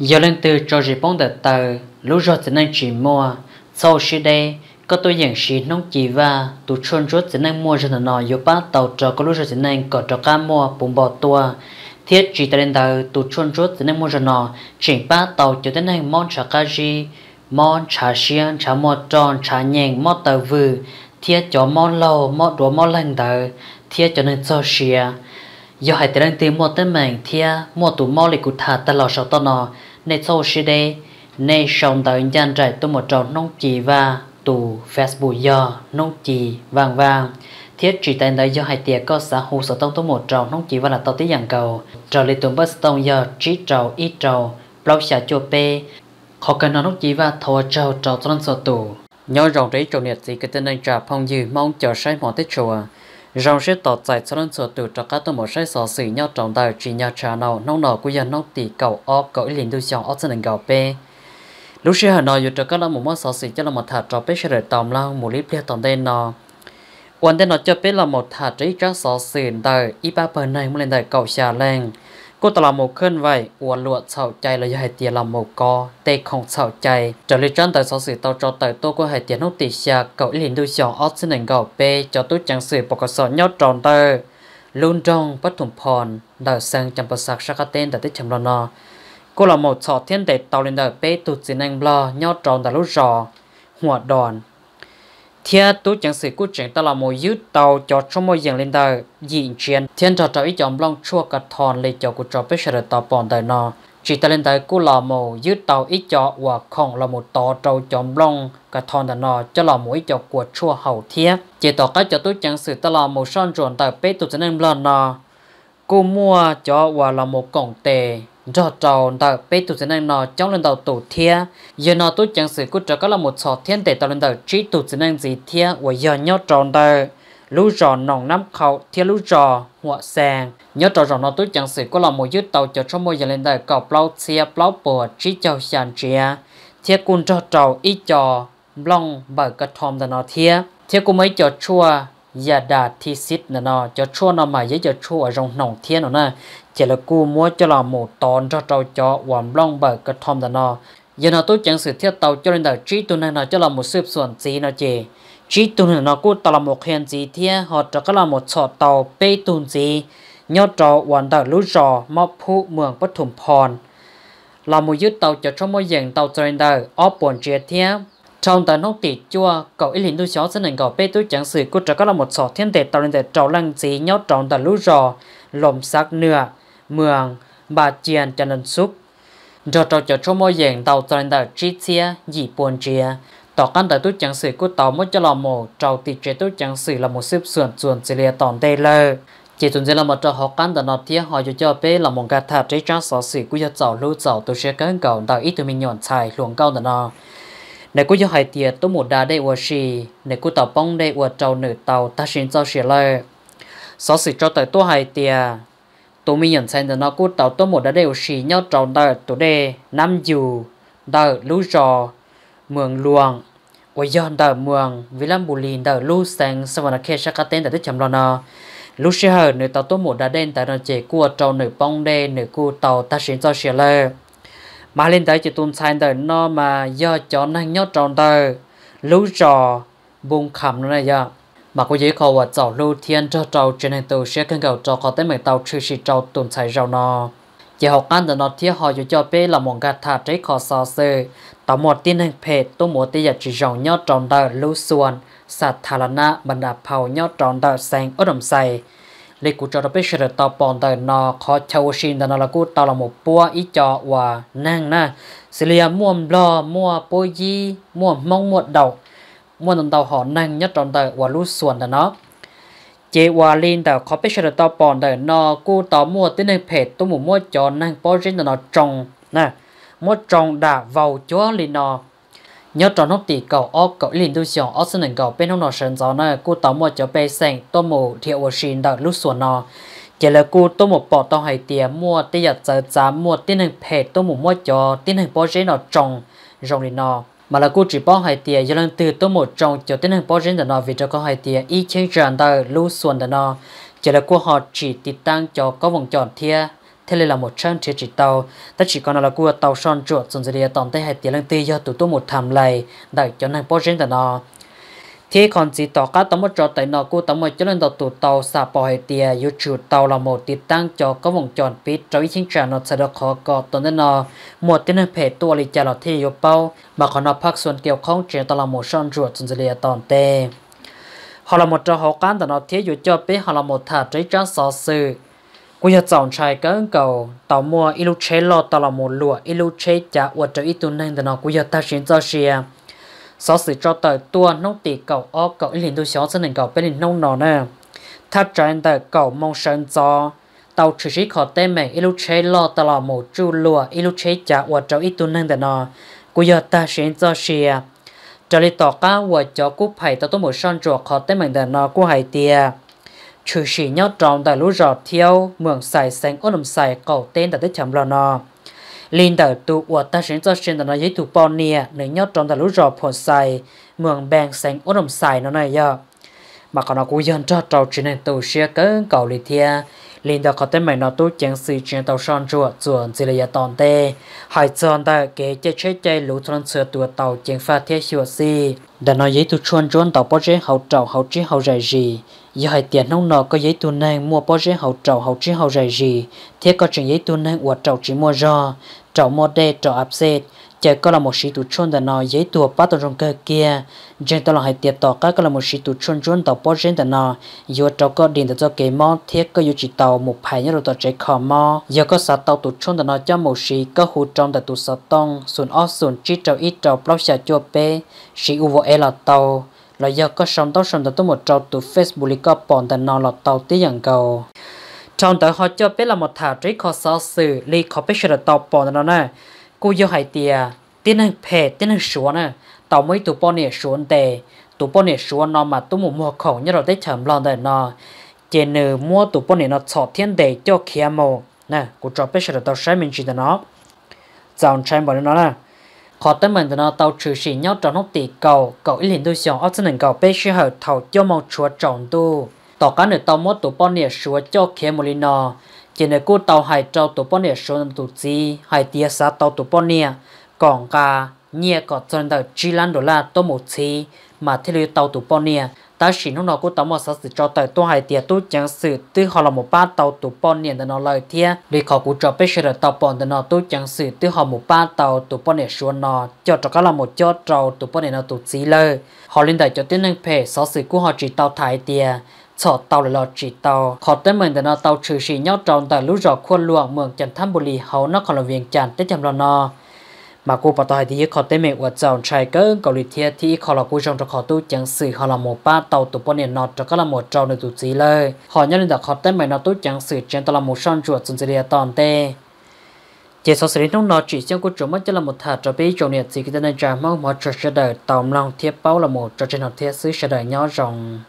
giờ lên từ cho gì bóng đợt tờ lúc rồi chỉ nên chỉ mua sau khi đây có tôi nhận chỉ nông chỉ và tụ chôn rốt chỉ nên mua cho nó nọ yếu ba tàu cho có lúc rồi chỉ nên có cho cá mua bùng bò tua thiết chỉ tới đến tờ tụ chôn rốt chỉ nên mua cho nó chỉ ba tàu cho tới nên món chả cá gì món chả xiên chả mò tròn chả nhèn mò tờ vừa thiết cho món lâu mò đũa mò lành tờ thiết cho nên cho xia do hai tiền tiền mô tới mình thia mô tủ mò lịch của thà ta lò sầu to nọ nên sau xí đây nên sống tại nhân trại tôi một trò nông chỉ và tủ facebook do nông chỉ vàng vàng thiết trị tên đời do hai tiệc có xã hữu sở tông tôi một trò nông chỉ và là tao tí dàn cầu trò lý tưởng bất tông giờ trí trầu ít trầu lâu xả chua pê khó cần nó nông chỉ và thò trầu trò trong sở tủ nhớ rộng rĩ trầu nhiệt gì cái tên anh trà phong dư mong chờ sai mỏ tết chùa rong sẽ tỏ giải cho nên sửa từ cho các tôi một sẽ sở sử nhau trọng đời chỉ nhau trà nào nông nọ của dân nông tỷ cầu o cõi liền đôi dòng o chân đành gạo bê lúc sẽ hà nội dù cho các là một món sở sử cho là một thả trò bê sẽ đợi tòm lao một clip lia tòm tên nọ quan tên nó cho biết là một thả trí các sở sử đời y ba bờ này muốn lên đời cầu xà lên กูตลอดหมกขึ้นไว้อวนลวดเสาใจเลยให้เตียลำหมกกอเตะของเสาใจจะลิจันแต่สอสื่อตัวจอแต่ตัวกูให้เตียนุติเชียเกาหลีดูชองออสหนึ่งเกาเปจอตุจังสื่อปกสอนยอดจอนเตอร์ลุนจงปัทุมพรดาวเซงจำประสักชักเต้นแต่ที่ชมรนอกูละหมดสอดเทียนเด็ดตอลินเดอร์เปตุจินังบลอยอดจอนแต่ลูกจอหัวดอน thiên tu chẳng sự cú chẳng ta là một dữ tàu cho trong môi dạng lên đời diện chiến thiên trò trò ý chồng long chua cả thòn lấy cho của trò biết sẽ được tàu bọn đời nó chỉ ta lên đời cú là một dữ tàu ý cho và không là một tàu trâu chồng long cả thòn đời nọ cho là mỗi cho của chua hậu thiết chỉ tỏ cái cho tu chẳng sự ta là một son ruộng tàu bế tụ cho nên lần nọ cú mua cho và là một cổng tề rõ trầu tờ bê tụ sẽ năng nọ trong lần đầu tổ thia giờ nó tôi chẳng sự cút trở có là một sọ thiên để tàu lần đầu trí tụ sẽ năng gì thia và giờ nhớ tròn tờ lú rò nòng năm khẩu thia lú rò hoa sen nhớ trò rò nọ tôi chẳng sự có là một chiếc tàu cho trong môi giờ lên đời cọp lau xe lau bùa trí chào sàn chia thia cun rõ trầu ít trò long bởi cái thòm đàn nọ thia thia cũng mấy trò chua giờ đã thi xít nè nó cho chua nó mà giờ cho chua ở trong nòng thiên nó nè chỉ là cô mua cho là một tòn cho trâu chó, hoàn long bờ cái thom nè nó giờ nó tôi chẳng sự thiết tàu cho nên là trí tu này nó cho là một sự xuẩn gì nó chị trí tu này nó cũng tao là một hiện gì thiên họ cho cái là một sọ tàu bê tu gì nhớ trò hoàn đảo lũ rò mọc phụ mường bất thủng phòn là một dứt tàu cho trong mỗi dạng tàu cho nên là ở bồn chia thiên trong tờ nông tỷ chua cậu ý linh tu xó sẽ nên cậu bê tu chẳng sự của trở có là một số thiên tệ tạo nên tệ trâu lăng gì nhau trong tờ lũ rò lồng sắc nửa mường bà chiền cho nên xúc rồi trầu cho trong môi diện tàu tạo nên tờ chi chia dị buồn chia tỏ căn tờ tu chẳng sự của tàu mới cho lò mổ trầu tỷ chế tu chẳng sự là một xếp sườn sườn xì lìa tòn tê lơ chỉ tuần tồn là một trò học căn tờ nọ thia họ cho cho bê là một gạt thạp chế trang sọ sự của cho cháu lưu cháu tu sẽ cấn cầu tàu ít từ mình nhọn xài luồng câu tờ nọ nếu cô cho hai tiệt tôi một đá đây ở xì nếu cô tàu bông đây ở trâu nửa tàu ta xin cho xì lời sau sự cho tới tôi hai tiệt tôi mới nhận xem được nó cô tàu tôi một đá đây ở xì nhau trâu đợi tôi đây năm dù đợi lú rò mường luồng ở yon đợi mường vì làm bù lìn đợi lú sang sau mà khi sẽ cắt tên tại đất chấm lo nó lú xì hở nữ tàu tôi một đá đen tại nó chỉ của trâu nửa bông đây nửa cô tàu ta xin cho xì lời mà lên tới chỉ tuôn sai tới nó mà do cho năng nhót tròn tờ lú trò buông khẩm nó này giờ mà có dễ khó vật dạo lưu thiên cho trâu trên hành tù sẽ cân cầu cho có tới mấy tàu trừ sĩ trâu tuần sai rau nó chỉ học ăn từ nó thiết họ dù cho bé là một gạt thả trái khó xa xơ tạo một tin hình phê tôi muốn tới chỉ rộng nhót tròn tờ lú xuân sạt thà là na bằng đạp hầu nhót tròn tờ sang ở đồng say lê cụ cho biết sẽ tao bọn đời nó khó chào xin đời nó là cụ tao là một búa ít cho và năng na xử lý mua lo mua bôi gì mua mong mua đầu mua đồng tàu họ năng nhất trong đời và lú xuân đời nó chế hòa lên đời khó biết sẽ tao bọn đời nó cụ tao mua tới nơi phê tôi mua cho năng bôi riêng đời nó trồng nè mua trồng đã vào chúa lên nó nhớ tròn nó tỉ cầu ô cậu liền tu sửa ô sinh nền cầu bên ông nó sơn gió nơi cô tàu mua cho bé xanh tô mù thiệu ô xin đợi lúc xuân nó chỉ là cô tô một bỏ tao hay tiền mua tiền giặt giờ giá mua tiền hình phe tô mù mua cho tiền hình bao giấy nó trồng rồng đi nó mà là cô chỉ bỏ hay tiền giờ nên từ tô một trồng cho tiền hình bao giấy nó vì cho con hay tiền y chênh tràn đợi lúc xuân nó chỉ là cô họ chỉ tít tăng cho có vòng tròn thia thế là một chân chỉ chỉ tàu ta chỉ còn là cua tàu son chuột dùng dây tòng tay hai tiếng lăng tê do tụi tôi một thầm lầy đại cho năng bó riêng nó thế còn chỉ tỏ các tấm một trò tại nó cua tấm một cho nên tụi tàu xả bò hai tiếng yêu chuột tàu là một tiết tăng cho có vòng tròn pít cho ý chính trả nó sẽ được khó có tụi nên nó một tiếng năng phê tua lì trả nó thì yêu bao mà còn nó phát xuân kiểu không chỉ tàu là một son chuột dùng dây tòng tê họ là một trò hậu cán tụi nó thế yêu cho biết họ là một thả trái trang sò sự กูอยากส่งชายก็เก่าต่อมัวอิลูเชลอตลอดหมดลัวอิลูเชจะอวดจะอีตุนนั่งแต่นอกูอยากตัดสินใจเชียสอสือจอเตอตัวน้องตีเก่าอ้อเก่าอิลินดูชอสนิทเก่าเป็นน้องนอเนอถ้าใจแต่เก่ามองเชิงจอเต่าชื่อชีขอเต้แม่อิลูเชลอตลอดหมดจูลัวอิลูเชจะอวดจะอีตุนนั่งแต่นอกูอยากตัดสินใจเชียจะเลยต่อก้าวอวดจอกู้ไผ่ต่อตัวหมดซ่อนจวกขอเต้แม่แต่นอกูหายเตีย chủ sĩ nhau trọng tại lũ rọt theo mượn xài xanh ôn nằm xài cầu tên tại tới chấm lò nò linh tờ tụ của ta sinh cho sinh tại nó giấy thủ bò nè nếu nhau trọng tại lũ rọt phồn xài mượn bèn xanh ôn nằm xài nó này giờ mà còn nó cũng dân cho trâu chỉ nên tụ xe cơn cầu lì thia linh đạo có tên mày nó tu chẳng sự chuyện tàu son chùa chuẩn chỉ là giờ tê hải chọn ta kế chế chế chế lũ thôn sửa tuổi tàu chẳng phát thiết sửa si đã nói giấy tu chuan chuan tàu bó chế hậu trầu hậu trí hậu rải gì giờ hải tiền nông nọ có giấy tu nang mua bó chế hậu trầu hậu trí hậu rải gì thiết có chuyện giấy tu nang uất trầu chỉ mua do trầu mua đê trầu áp xe chả có là một sĩ tụ chôn đã nói giấy tụ bắt đầu trong cơ kia trên tao là hai tiệt tỏ các là một sĩ tụ chôn chôn tàu bó trên đã nói vừa cháu có điện cho cái mò thiết có yêu chỉ tàu một một 排 nhớ tàu chạy khó mò giờ có sát tàu tụ chôn đã nói cho một sĩ có hụ trong đã tụ sát tông sùn ó sùn chỉ cháu ít cháu blog xả cho bé, sĩ u vô e là tàu là giờ có sống tàu sống đã tụ một cháu tụ facebook có bọn đã nói là tàu tí dạng cầu trong tới họ cho biết là một thả trí khó sao xử lý khó biết sự tàu bọn đó nè cô yêu hai tiề tiến hành phê tiến hành xuống nè tao mới tụ bọn này xuống tề tụ bọn này xuống nó mà tụ mua khẩu như rồi tới chậm lòng đời nó chỉ nữ mua tụ bọn này nó chọn thiên đề cho kia mồ nè cô cho biết là tao sẽ mình chỉ nó dòng trai bọn nó nè họ tới mình thì nó tàu trừ xì nhau trong hốc tỷ cầu cậu ý liền tôi xong ở trên cầu bê sư hợp thầu cho mong chúa trọng tu tỏ cái nữa tàu mua tụ bọn nè chúa cho kia mồ lì nò chỉ nên cô tàu hải trâu tụ bọn nè số tổ chi hải tia sát tàu tụ bọn nè còn cả nhẹ có chân đầu chi lan đô la tô một chi mà thế lưu tàu tụ bọn nè ta chỉ nông nô cô tàu mà sáu sự cho tới tôi hải tia tôi chẳng sự tư họ là một ba tàu tụ bọn nè để nó lời thia để họ cũng cho biết là tàu bọn để nó tôi chẳng sự tư họ một ba tàu tụ bọn nè số nó cho cho các là một cho trâu tụ bọn nè nó tụ chi lời họ linh đại cho tiếng năng phê sáu sự của họ chỉ tàu thái tia cho tàu là chỉ tàu họ tới mình để nó tàu trừ sĩ nhau trong tại lũ rọ khuôn luồng mường chẳng tham bồ lì hầu nó còn là viên chẳng tới chăm lo nó mà cô bảo tôi thì họ tới mình ở trong trái cơn cầu lì thiệt thì họ là cô trong cho họ tu chẳng sự họ là một ba tàu tụ bọn nọ cho các là một trâu được tụ gì lời họ nhân là họ tới mình nó tu chẳng sử, trên tàu là một son chuột xuống dưới toàn tê chỉ so sánh nông nọ chỉ trong cuộc chúng mất là một thà cho biết trong nhiệt gì cái tên này trả máu mà cho sẽ đời tàu lòng thiết bao là một cho trên học thiết sứ sẽ đời nhỏ rộng